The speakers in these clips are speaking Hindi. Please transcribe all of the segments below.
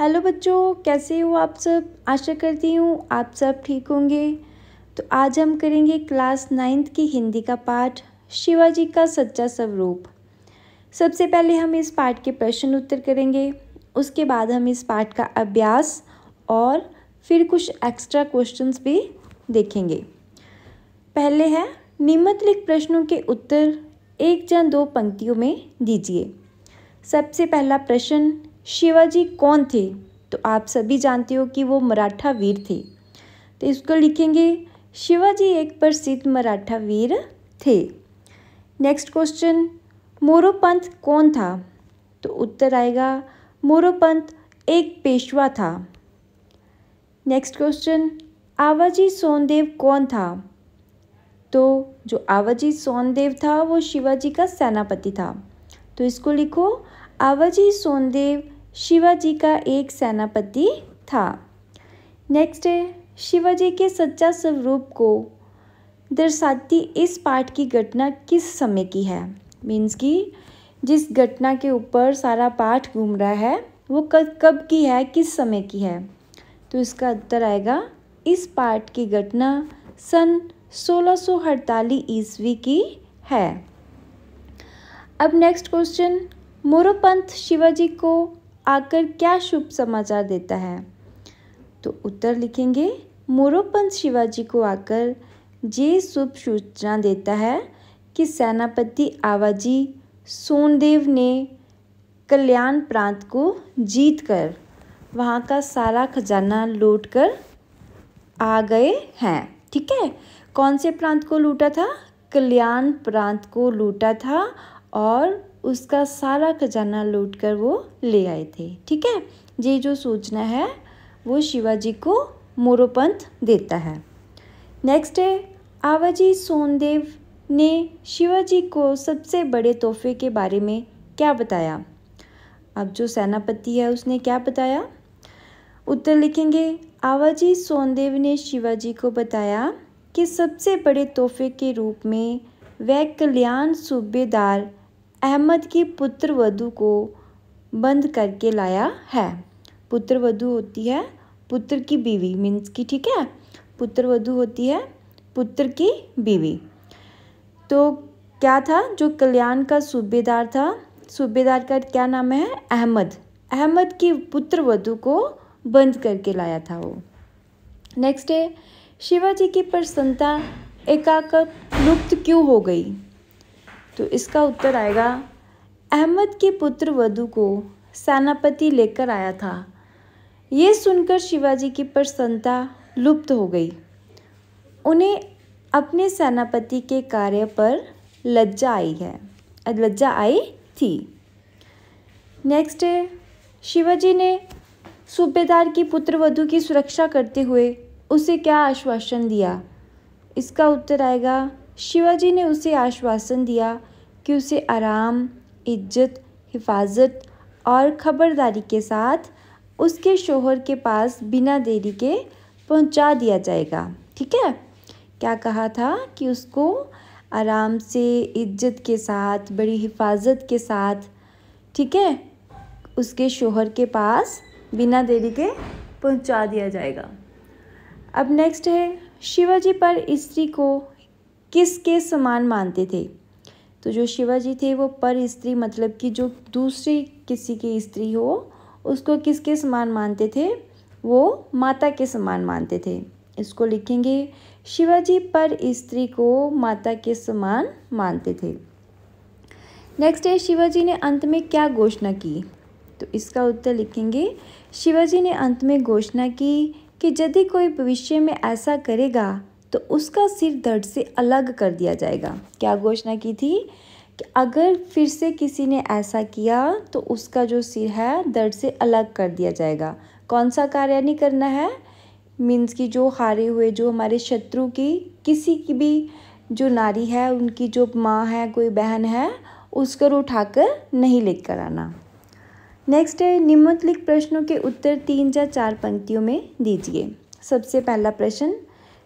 हेलो बच्चों कैसे हो आप सब आशा करती हूँ आप सब ठीक होंगे तो आज हम करेंगे क्लास नाइन्थ की हिंदी का पाठ शिवाजी का सच्चा स्वरूप सबसे पहले हम इस पाठ के प्रश्न उत्तर करेंगे उसके बाद हम इस पाठ का अभ्यास और फिर कुछ एक्स्ट्रा क्वेश्चंस भी देखेंगे पहले है निम्नलिखित प्रश्नों के उत्तर एक या दो पंक्तियों में दीजिए सबसे पहला प्रश्न शिवाजी कौन थे तो आप सभी जानते हो कि वो मराठा वीर थे तो इसको लिखेंगे शिवाजी एक प्रसिद्ध मराठा वीर थे नेक्स्ट क्वेश्चन मोरोपंत कौन था तो उत्तर आएगा मोरोपंत एक पेशवा था नेक्स्ट क्वेश्चन आवाजी सोनदेव कौन था तो जो आवाजी सोनदेव था वो शिवाजी का सेनापति था तो इसको लिखो आवाजी सोनदेव शिवाजी का एक सेनापति था नेक्स्ट है शिवाजी के सच्चा स्वरूप को दर्शाती इस पाठ की घटना किस समय की है मीन्स की जिस घटना के ऊपर सारा पाठ घूम रहा है वो कब कब की है किस समय की है तो इसका उत्तर आएगा इस पाठ की घटना सन 1648 ईस्वी की है अब नेक्स्ट क्वेश्चन मोरोपंथ शिवाजी को आकर क्या शुभ समाचार देता है तो उत्तर लिखेंगे मोरोपंथ शिवाजी को आकर ये शुभ सूचना देता है कि सेनापति आवाजी सोनदेव ने कल्याण प्रांत को जीत कर वहाँ का सारा खजाना लूट कर आ गए हैं ठीक है कौन से प्रांत को लूटा था कल्याण प्रांत को लूटा था और उसका सारा खजाना लूट कर वो ले आए थे ठीक है ये जो सूचना है वो शिवाजी को मोरोपंथ देता है नेक्स्ट है आवाजी सोनदेव ने शिवाजी को सबसे बड़े तोहफे के बारे में क्या बताया अब जो सेनापति है उसने क्या बताया उत्तर लिखेंगे आवाजी सोनदेव ने शिवाजी को बताया कि सबसे बड़े तोहफे के रूप में वह कल्याण सूबेदार अहमद की पुत्र वधु को बंद करके लाया है पुत्र वधु होती है पुत्र की बीवी मीन्स की ठीक है पुत्र वधु होती है पुत्र की बीवी तो क्या था जो कल्याण का सूबेदार था सूबेदार का क्या नाम है अहमद अहमद की पुत्र वधु को बंद करके लाया था वो नेक्स्ट है शिवाजी की प्रसन्नता एकाकर लुप्त क्यों हो गई तो इसका उत्तर आएगा अहमद के पुत्र वधु को सेनापति लेकर आया था ये सुनकर शिवाजी की प्रसन्नता लुप्त हो गई उन्हें अपने सेनापति के कार्य पर लज्जा आई है लज्जा आई थी नेक्स्ट शिवाजी ने सूबेदार की पुत्रवधु की सुरक्षा करते हुए उसे क्या आश्वासन दिया इसका उत्तर आएगा शिवाजी ने उसे आश्वासन दिया कि उसे आराम इज्जत हिफाजत और ख़बरदारी के साथ उसके शोहर के पास बिना देरी के पहुंचा दिया जाएगा ठीक है क्या कहा था कि उसको आराम से इज्जत के साथ बड़ी हिफाजत के साथ ठीक है उसके शोहर के पास बिना देरी के पहुंचा दिया जाएगा अब नेक्स्ट है शिवाजी पर स्त्री को किसके समान मानते थे तो जो शिवाजी थे वो पर स्त्री मतलब कि जो दूसरी किसी की स्त्री हो उसको किसके समान मानते थे वो माता के समान मानते थे इसको लिखेंगे शिवाजी पर स्त्री को माता के समान मानते थे नेक्स्ट है शिवाजी ने अंत में क्या घोषणा की तो इसका उत्तर लिखेंगे शिवाजी ने अंत में घोषणा की कि यदि कोई भविष्य में ऐसा करेगा तो उसका सिर दर्द से अलग कर दिया जाएगा क्या घोषणा की थी कि अगर फिर से किसी ने ऐसा किया तो उसका जो सिर है दर्द से अलग कर दिया जाएगा कौन सा कार्य नहीं करना है मीन्स की जो हारे हुए जो हमारे शत्रु की किसी की भी जो नारी है उनकी जो माँ है कोई बहन है उसको उठाकर नहीं लेकर आना नेक्स्ट है निम्नलिखित प्रश्नों के उत्तर तीन या चार पंक्तियों में दीजिए सबसे पहला प्रश्न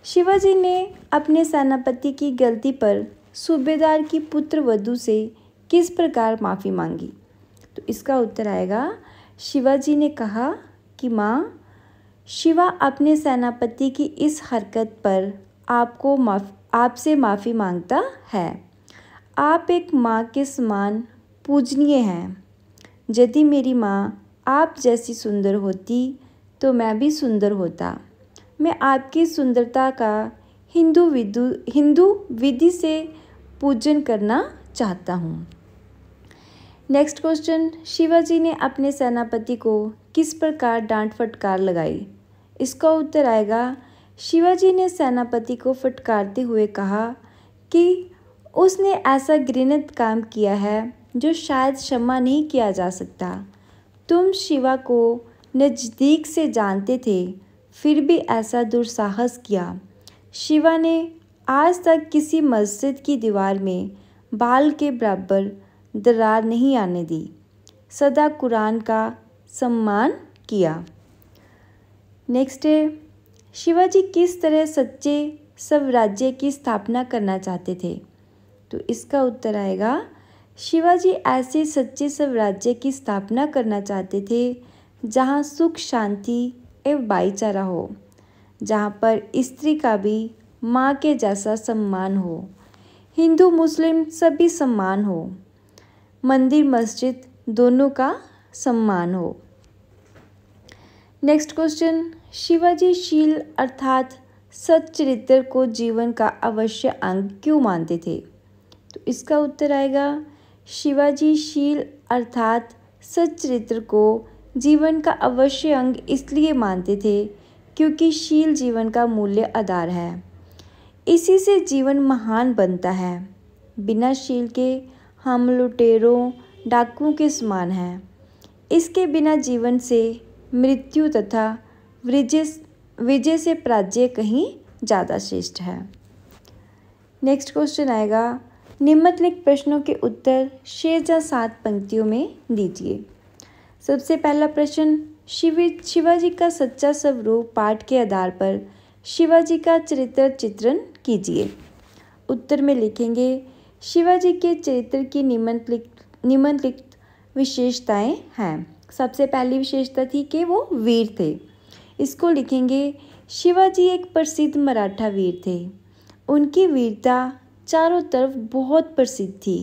शिवाजी ने अपने सेनापति की गलती पर सूबेदार की पुत्र वधु से किस प्रकार माफ़ी मांगी तो इसका उत्तर आएगा शिवाजी ने कहा कि माँ शिवा अपने सेनापति की इस हरकत पर आपको माफ आपसे माफ़ी मांगता है आप एक माँ के समान पूजनीय हैं यदि मेरी माँ आप जैसी सुंदर होती तो मैं भी सुंदर होता मैं आपकी सुंदरता का हिंदू विदु हिंदू विधि से पूजन करना चाहता हूँ नेक्स्ट क्वेश्चन शिवाजी ने अपने सेनापति को किस प्रकार डांट फटकार लगाई इसका उत्तर आएगा शिवाजी ने सेनापति को फटकारते हुए कहा कि उसने ऐसा घृणित काम किया है जो शायद क्षमा नहीं किया जा सकता तुम शिवा को नज़दीक से जानते थे फिर भी ऐसा दुस्साहस किया शिवा ने आज तक किसी मस्जिद की दीवार में बाल के बराबर दरार नहीं आने दी सदा कुरान का सम्मान किया नेक्स्ट है शिवाजी किस तरह सच्चे स्वराज्य की स्थापना करना चाहते थे तो इसका उत्तर आएगा शिवाजी ऐसे सच्चे स्वराज्य की स्थापना करना चाहते थे जहाँ सुख शांति एवं भाईचारा हो जहाँ पर स्त्री का भी माँ के जैसा सम्मान हो हिंदू मुस्लिम सभी सम्मान हो मंदिर मस्जिद दोनों का सम्मान हो नेक्स्ट क्वेश्चन शिवाजी शील अर्थात सच्चरित्र को जीवन का अवश्य अंग क्यों मानते थे तो इसका उत्तर आएगा शिवाजी शील अर्थात सच्चरित्र को जीवन का अवश्य अंग इसलिए मानते थे क्योंकि शील जीवन का मूल्य आधार है इसी से जीवन महान बनता है बिना शील के हम लुटेरों डाकुओं के समान हैं इसके बिना जीवन से मृत्यु तथा विजय विजय से पराजय कहीं ज़्यादा श्रेष्ठ है नेक्स्ट क्वेश्चन आएगा निम्नलिखित प्रश्नों के उत्तर छः या सात पंक्तियों में दीजिए सबसे पहला प्रश्न शिव शिवाजी का सच्चा स्वरूप पाठ के आधार पर शिवाजी का चरित्र चित्रण कीजिए उत्तर में लिखेंगे शिवाजी के चरित्र की निमंत्रित निम्नलिखित विशेषताएं हैं सबसे पहली विशेषता थी कि वो वीर थे इसको लिखेंगे शिवाजी एक प्रसिद्ध मराठा वीर थे उनकी वीरता चारों तरफ बहुत प्रसिद्ध थी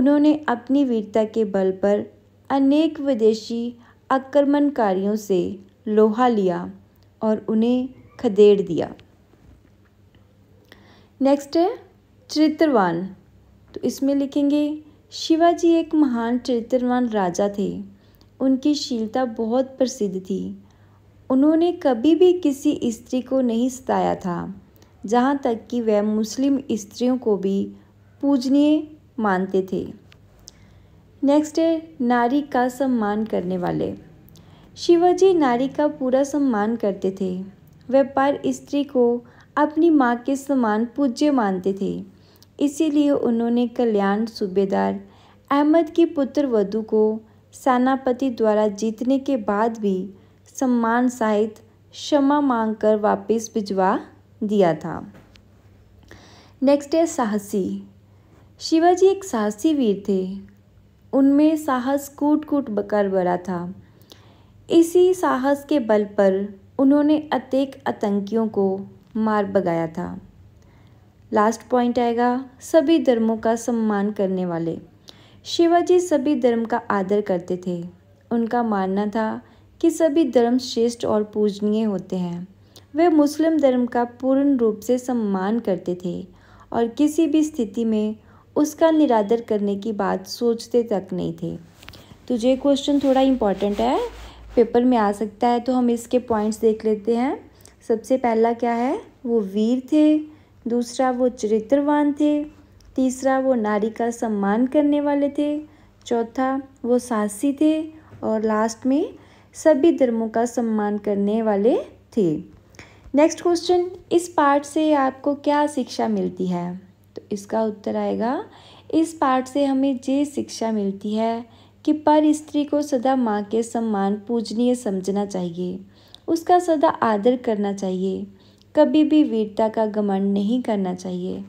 उन्होंने अपनी वीरता के बल पर अनेक विदेशी आक्रमणकारियों से लोहा लिया और उन्हें खदेड़ दिया नेक्स्ट है चरित्रवान तो इसमें लिखेंगे शिवाजी एक महान चरित्रवान राजा थे उनकी शीलता बहुत प्रसिद्ध थी उन्होंने कभी भी किसी स्त्री को नहीं सताया था जहाँ तक कि वह मुस्लिम स्त्रियों को भी पूजनीय मानते थे नेक्स्ट है नारी का सम्मान करने वाले शिवाजी नारी का पूरा सम्मान करते थे वह पर स्त्री को अपनी माँ के समान पूज्य मानते थे इसीलिए उन्होंने कल्याण सूबेदार अहमद की पुत्र वधु को सेनापति द्वारा जीतने के बाद भी सम्मान सहित क्षमा मांगकर वापस भिजवा दिया था नेक्स्ट है साहसी शिवाजी एक साहसी वीर थे उनमें साहस कूट कूट कर भरा था इसी साहस के बल पर उन्होंने अतेक आतंकियों को मार बगाया था लास्ट पॉइंट आएगा सभी धर्मों का सम्मान करने वाले शिवाजी सभी धर्म का आदर करते थे उनका मानना था कि सभी धर्म श्रेष्ठ और पूजनीय होते हैं वे मुस्लिम धर्म का पूर्ण रूप से सम्मान करते थे और किसी भी स्थिति में उसका निरादर करने की बात सोचते तक नहीं थे तो ये क्वेश्चन थोड़ा इम्पॉर्टेंट है पेपर में आ सकता है तो हम इसके पॉइंट्स देख लेते हैं सबसे पहला क्या है वो वीर थे दूसरा वो चरित्रवान थे तीसरा वो नारी का सम्मान करने वाले थे चौथा वो साहसी थे और लास्ट में सभी धर्मों का सम्मान करने वाले थे नेक्स्ट क्वेश्चन इस पार्ट से आपको क्या शिक्षा मिलती है इसका उत्तर आएगा इस पाठ से हमें ये शिक्षा मिलती है कि पर स्त्री को सदा माँ के सम्मान पूजनीय समझना चाहिए उसका सदा आदर करना चाहिए कभी भी वीरता का गमन नहीं करना चाहिए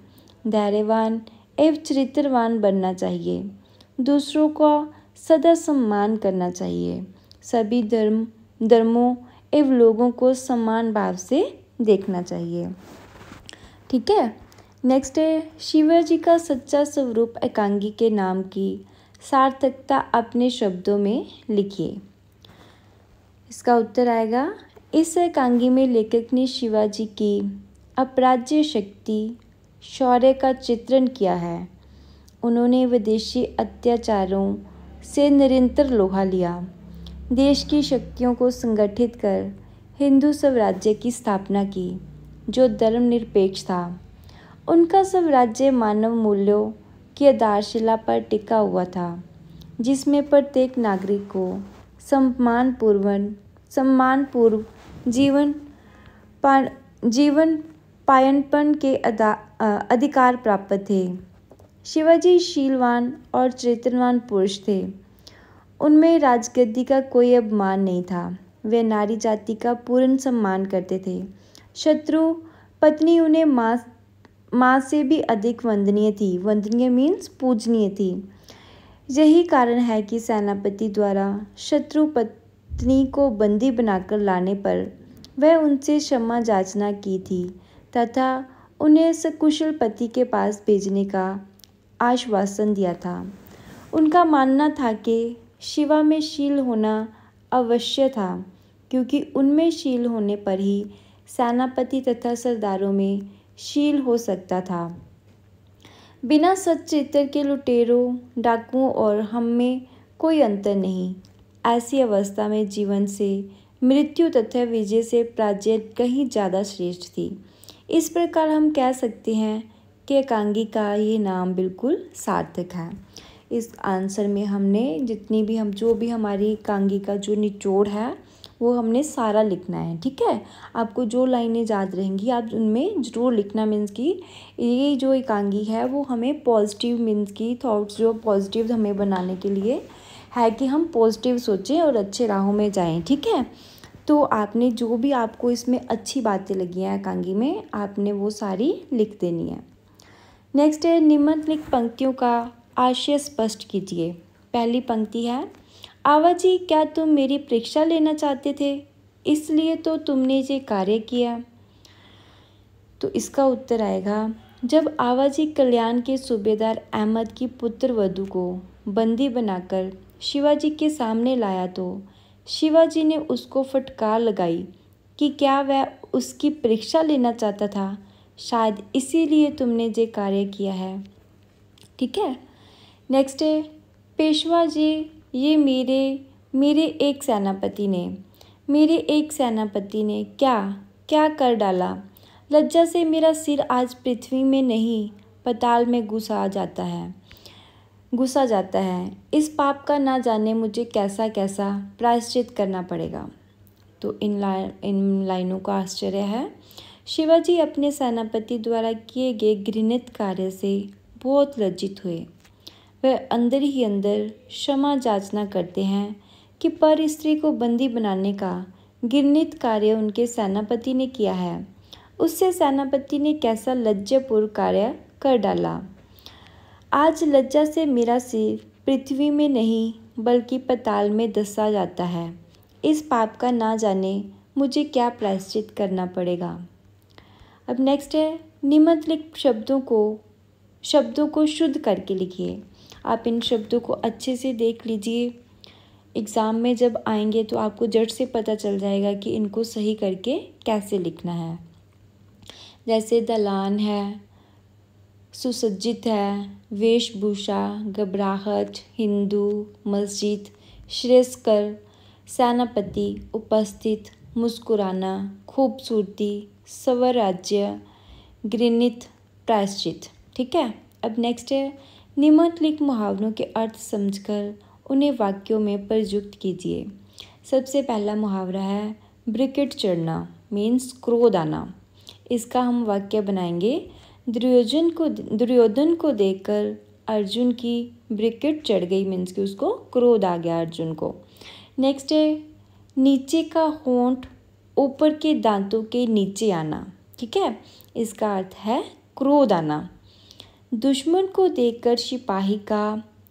धैर्यवान एवं चरित्रवान बनना चाहिए दूसरों का सदा सम्मान करना चाहिए सभी धर्म धर्मों एवं लोगों को सम्मान भाव से देखना चाहिए ठीक है नेक्स्ट है शिवाजी का सच्चा स्वरूप एकांगी के नाम की सार्थकता अपने शब्दों में लिखिए इसका उत्तर आएगा इस एकांगी में लेखक ने शिवाजी की अपराज्य शक्ति शौर्य का चित्रण किया है उन्होंने विदेशी अत्याचारों से निरंतर लोहा लिया देश की शक्तियों को संगठित कर हिंदू स्वराज्य की स्थापना की जो धर्मनिरपेक्ष था उनका सब राज्य मानव मूल्यों की आधारशिला पर टिका हुआ था जिसमें प्रत्येक नागरिक को सम्मानपूर्वन सम्मानपूर्व जीवन पा जीवन पायनपन के अधिकार प्राप्त थे शिवाजी शीलवान और चरित्रवान पुरुष थे उनमें राजगद्दी का कोई अपमान नहीं था वे नारी जाति का पूर्ण सम्मान करते थे शत्रु पत्नी उन्हें मांस माँ से भी अधिक वंदनीय थी वंदनीय मीन्स पूजनीय थी यही कारण है कि सेनापति द्वारा शत्रु पत्नी को बंदी बनाकर लाने पर वह उनसे क्षमा जाचना की थी तथा उन्हें सकुशल पति के पास भेजने का आश्वासन दिया था उनका मानना था कि शिवा में शील होना अवश्य था क्योंकि उनमें शील होने पर ही सेनापति तथा सरदारों में शील हो सकता था बिना सच्चित्र के लुटेरों डाकुओं और हम में कोई अंतर नहीं ऐसी अवस्था में जीवन से मृत्यु तथा विजय से प्राजय कहीं ज़्यादा श्रेष्ठ थी इस प्रकार हम कह सकते हैं कि एकांगी का ये नाम बिल्कुल सार्थक है इस आंसर में हमने जितनी भी हम जो भी हमारी कांगी का जो निचोड़ है वो हमने सारा लिखना है ठीक है आपको जो लाइनें याद रहेंगी आप उनमें ज़रूर लिखना मीन्स कि ये जो एकांगी है वो हमें पॉजिटिव मीन्स की थॉट्स जो पॉजिटिव हमें बनाने के लिए है कि हम पॉजिटिव सोचें और अच्छे राहों में जाएं ठीक है तो आपने जो भी आपको इसमें अच्छी बातें लगी हैं एकांगी में आपने वो सारी लिख देनी है नेक्स्ट है निम्नलिखित पंक्तियों का आशय स्पष्ट कीजिए पहली पंक्ति है आवा जी क्या तुम मेरी परीक्षा लेना चाहते थे इसलिए तो तुमने ये कार्य किया तो इसका उत्तर आएगा जब आवाजी कल्याण के सूबेदार अहमद की पुत्र वधु को बंदी बनाकर शिवाजी के सामने लाया तो शिवाजी ने उसको फटकार लगाई कि क्या वह उसकी परीक्षा लेना चाहता था शायद इसीलिए तुमने ये कार्य किया है ठीक है नेक्स्ट है पेशवा जी ये मेरे मेरे एक सेनापति ने मेरे एक सेनापति ने क्या क्या कर डाला लज्जा से मेरा सिर आज पृथ्वी में नहीं पताल में घुसा जाता है घुसा जाता है इस पाप का ना जाने मुझे कैसा कैसा प्रायश्चित करना पड़ेगा तो इन ला इन लाइनों का आश्चर्य है शिवाजी अपने सेनापति द्वारा किए गए घृणित कार्य से बहुत लज्जित हुए वह अंदर ही अंदर क्षमा जाचना करते हैं कि पर स्त्री को बंदी बनाने का गिरनित कार्य उनके सेनापति ने किया है उससे सेनापति ने कैसा लज्जापूर्ण कार्य कर डाला आज लज्जा से मेरा सिर पृथ्वी में नहीं बल्कि पताल में दसा जाता है इस पाप का ना जाने मुझे क्या प्रायश्चित करना पड़ेगा अब नेक्स्ट है निमंत्रित शब्दों को शब्दों को शुद्ध करके लिखिए आप इन शब्दों को अच्छे से देख लीजिए एग्ज़ाम में जब आएंगे तो आपको जट से पता चल जाएगा कि इनको सही करके कैसे लिखना है जैसे दलान है सुसज्जित है वेशभूषा घबराहट हिंदू मस्जिद श्रेयस्कर सेनापति उपस्थित मुस्कुराना खूबसूरती स्वराज्य घृणित प्रायश्चित ठीक है अब नेक्स्ट है निम्नलिखित मुहावरों के अर्थ समझकर उन्हें वाक्यों में प्रयुक्त कीजिए सबसे पहला मुहावरा है ब्रिकेट चढ़ना मीन्स क्रोध आना इसका हम वाक्य बनाएंगे दुर्योधन को दुर्योधन को देखकर अर्जुन की ब्रिकेट चढ़ गई मीन्स कि उसको क्रोध आ गया अर्जुन को नेक्स्ट है नीचे का होंठ ऊपर के दांतों के नीचे आना ठीक है इसका अर्थ है क्रोध आना दुश्मन को देखकर सिपाही का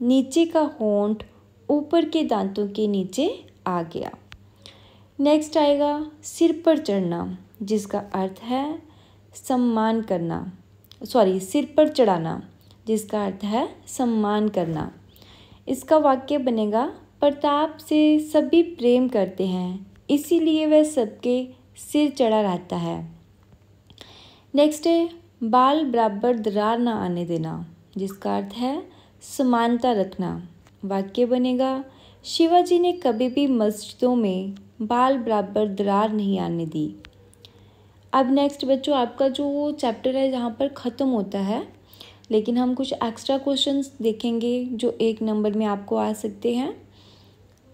नीचे का होंठ ऊपर के दांतों के नीचे आ गया नेक्स्ट आएगा सिर पर चढ़ना जिसका अर्थ है सम्मान करना सॉरी सिर पर चढ़ाना जिसका अर्थ है सम्मान करना इसका वाक्य बनेगा प्रताप से सभी प्रेम करते हैं इसीलिए वह सबके सिर चढ़ा रहता है नेक्स्ट है बाल बराबर दरार ना आने देना जिसका अर्थ है समानता रखना वाक्य बनेगा शिवाजी ने कभी भी मस्जिदों में बाल बराबर दरार नहीं आने दी अब नेक्स्ट बच्चों आपका जो चैप्टर है यहाँ पर ख़त्म होता है लेकिन हम कुछ एक्स्ट्रा क्वेश्चंस देखेंगे जो एक नंबर में आपको आ सकते हैं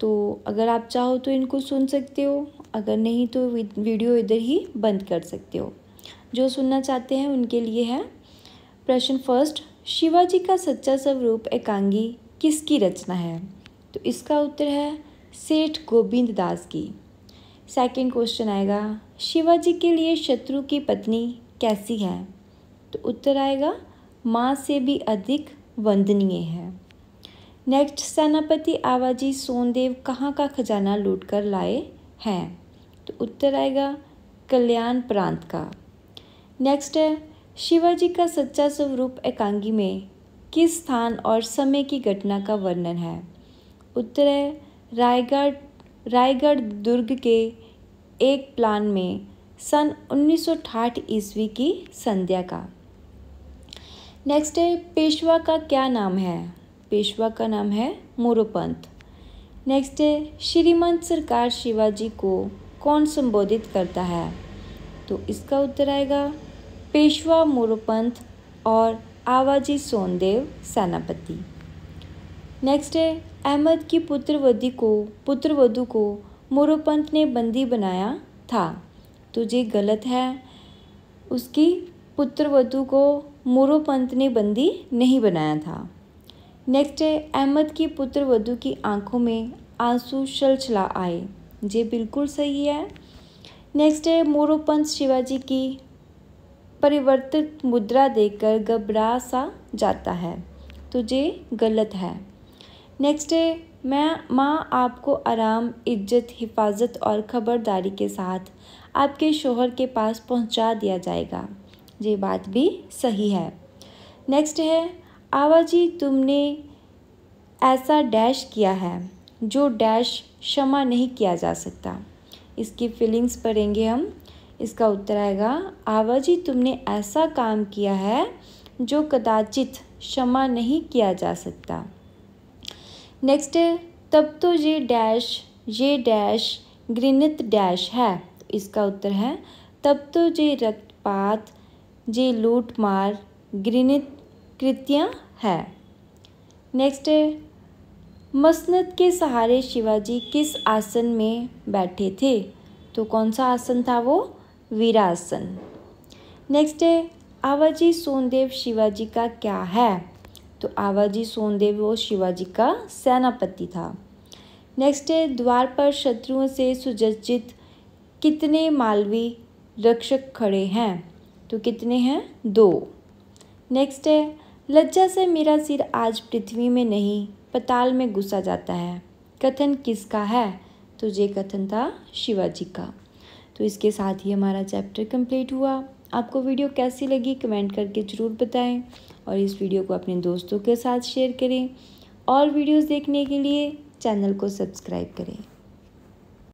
तो अगर आप चाहो तो इनको सुन सकते हो अगर नहीं तो वीडियो इधर ही बंद कर सकते हो जो सुनना चाहते हैं उनके लिए है प्रश्न फर्स्ट शिवाजी का सच्चा स्वरूप एकांगी किसकी रचना है तो इसका उत्तर है सेठ गोविंद दास की सेकंड क्वेश्चन आएगा शिवाजी के लिए शत्रु की पत्नी कैसी है तो उत्तर आएगा माँ से भी अधिक वंदनीय है नेक्स्ट सेनापति आवाजी सोनदेव कहाँ का खजाना लूट कर लाए हैं तो उत्तर आएगा कल्याण प्रांत का नेक्स्ट है शिवाजी का सच्चा स्वरूप एकांगी में किस स्थान और समय की घटना का वर्णन है उत्तर है रायगढ़ रायगढ़ दुर्ग के एक प्लान में सन उन्नीस ईस्वी की संध्या का नेक्स्ट है पेशवा का क्या नाम है पेशवा का नाम है मोरूपंत नेक्स्ट है श्रीमंत सरकार शिवाजी को कौन संबोधित करता है तो इसका उत्तर आएगा पेशवा मोरोपंथ और आवाजी सोनदेव सेनापति नेक्स्ट है अहमद की पुत्रवधी को पुत्रवधु को मोरोपंथ ने बंदी बनाया था तो ये गलत है उसकी पुत्रवधु को मोरोपंत ने बंदी नहीं बनाया था नेक्स्ट है अहमद की पुत्रवधु की आंखों में आंसू छलछला आए ये बिल्कुल सही है नेक्स्ट है मोरोपंथ शिवाजी की परिवर्तित मुद्रा देकर घबरा सा जाता है तुझे गलत है नेक्स्ट है मैं माँ आपको आराम इज्जत हिफाजत और खबरदारी के साथ आपके शोहर के पास पहुँचा दिया जाएगा ये बात भी सही है नेक्स्ट है आवाजी तुमने ऐसा डैश किया है जो डैश क्षमा नहीं किया जा सकता इसकी फीलिंग्स पढ़ेंगे हम इसका उत्तर आएगा आवाजी तुमने ऐसा काम किया है जो कदाचित क्षमा नहीं किया जा सकता नेक्स्ट तब तो ये डैश ये डैश घृणित डैश है इसका उत्तर है तब तो ये रक्तपात ये लूटमार घृणित कृतियाँ है नेक्स्ट मसनत के सहारे शिवाजी किस आसन में बैठे थे तो कौन सा आसन था वो वीरासन नेक्स्ट है आवाजी सोनदेव शिवाजी का क्या है तो आवाजी सोनदेव वो शिवाजी का सेनापति था नेक्स्ट है द्वार पर शत्रुओं से सुजज्जित कितने मालवी रक्षक खड़े हैं तो कितने हैं दो नेक्स्ट है लज्जा से मेरा सिर आज पृथ्वी में नहीं पताल में घुसा जाता है कथन किसका है तो ये कथन था शिवाजी का तो इसके साथ ही हमारा चैप्टर कंप्लीट हुआ आपको वीडियो कैसी लगी कमेंट करके ज़रूर बताएं और इस वीडियो को अपने दोस्तों के साथ शेयर करें और वीडियोस देखने के लिए चैनल को सब्सक्राइब करें